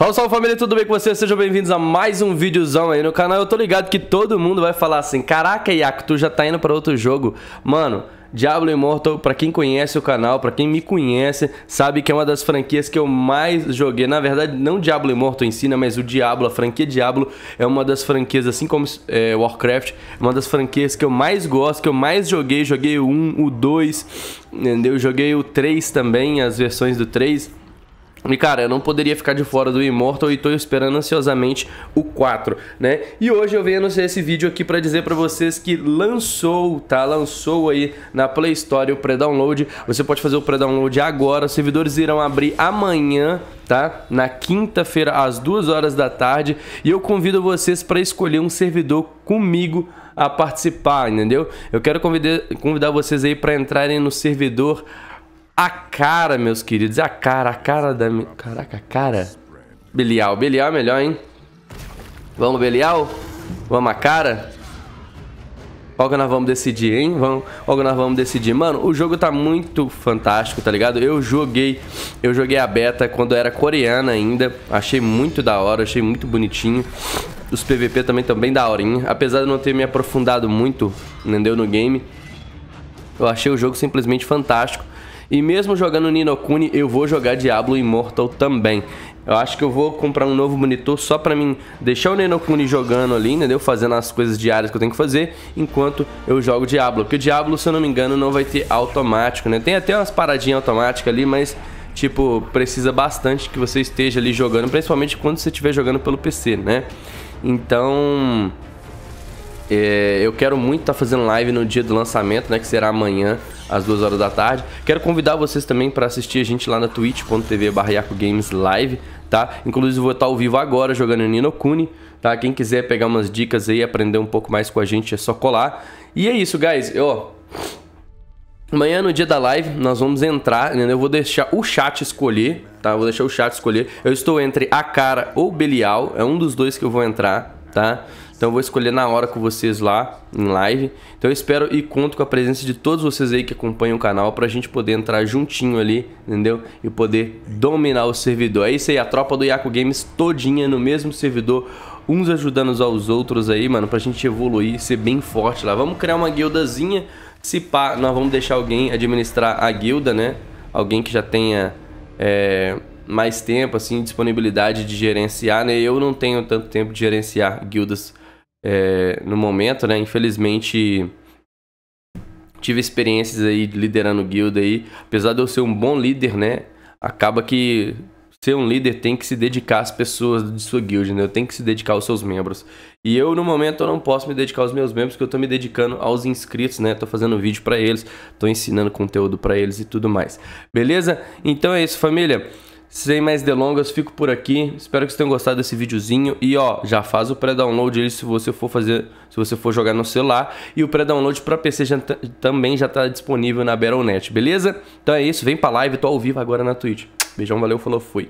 Salve, salve família, tudo bem com vocês? Sejam bem-vindos a mais um videozão aí no canal. Eu tô ligado que todo mundo vai falar assim, caraca, Iaco, tu já tá indo pra outro jogo. Mano, Diablo Immortal, pra quem conhece o canal, pra quem me conhece, sabe que é uma das franquias que eu mais joguei. Na verdade, não Diablo Immortal em si, né, mas o Diablo, a franquia Diablo é uma das franquias, assim como é, Warcraft, é uma das franquias que eu mais gosto, que eu mais joguei. Joguei o 1, o 2, entendeu? Joguei o 3 também, as versões do 3 e cara, eu não poderia ficar de fora do Immortal e tô esperando ansiosamente o 4, né? E hoje eu venho anunciar esse vídeo aqui para dizer para vocês que lançou, tá? Lançou aí na Play Store o pré-download. Você pode fazer o pré-download agora. Os servidores irão abrir amanhã, tá? Na quinta-feira às 2 horas da tarde, e eu convido vocês para escolher um servidor comigo a participar, entendeu? Eu quero convidar, convidar vocês aí para entrarem no servidor a cara, meus queridos, a cara, a cara da... Caraca, a cara. Belial, Belial é melhor, hein? Vamos, Belial? Vamos a cara? Logo nós vamos decidir, hein? Vamos, logo nós vamos decidir. Mano, o jogo tá muito fantástico, tá ligado? Eu joguei, eu joguei a beta quando era coreana ainda. Achei muito da hora, achei muito bonitinho. Os PVP também estão bem da hora, hein? Apesar de não ter me aprofundado muito, entendeu, no game. Eu achei o jogo simplesmente fantástico. E mesmo jogando Nino Kuni, eu vou jogar Diablo Immortal também. Eu acho que eu vou comprar um novo monitor só pra mim deixar o Nenokuni jogando ali, entendeu? Fazendo as coisas diárias que eu tenho que fazer, enquanto eu jogo Diablo. Porque o Diablo, se eu não me engano, não vai ter automático, né? Tem até umas paradinhas automáticas ali, mas tipo, precisa bastante que você esteja ali jogando, principalmente quando você estiver jogando pelo PC, né? Então, é, eu quero muito estar tá fazendo live no dia do lançamento, né? Que será amanhã, às 2 horas da tarde. Quero convidar vocês também para assistir a gente lá na twitch.tv Games Live, tá? Inclusive vou estar tá ao vivo agora jogando Nino Kuni, tá? Quem quiser pegar umas dicas aí, aprender um pouco mais com a gente, é só colar. E é isso, guys. Eu, ó, Amanhã, no dia da live, nós vamos entrar, Eu vou deixar o chat escolher, tá? Eu vou deixar o chat escolher. Eu estou entre a cara ou Belial, é um dos dois que eu vou entrar, tá? Então eu vou escolher na hora com vocês lá em live. Então eu espero e conto com a presença de todos vocês aí que acompanham o canal pra gente poder entrar juntinho ali, entendeu? E poder dominar o servidor. É isso aí, a tropa do Yaku Games todinha no mesmo servidor, uns ajudando os aos outros aí, mano, pra gente evoluir, ser bem forte lá. Vamos criar uma guildazinha, se pá, nós vamos deixar alguém administrar a guilda, né? Alguém que já tenha é, mais tempo, assim, disponibilidade de gerenciar, né? Eu não tenho tanto tempo de gerenciar guildas é, no momento, né? Infelizmente, tive experiências aí liderando guilda aí. Apesar de eu ser um bom líder, né? Acaba que ser um líder tem que se dedicar às pessoas de sua guilda, né? Eu tenho que se dedicar aos seus membros. E eu, no momento, eu não posso me dedicar aos meus membros, porque eu tô me dedicando aos inscritos, né? Tô fazendo vídeo para eles, tô ensinando conteúdo para eles e tudo mais. Beleza? Então é isso, família. Sem mais delongas, fico por aqui. Espero que vocês tenham gostado desse videozinho. E ó, já faz o pré-download aí se você for fazer, se você for jogar no celular. E o pré-download para PC já também já tá disponível na Battle.net, beleza? Então é isso, vem pra live, tô ao vivo agora na Twitch. Beijão, valeu, falou, fui.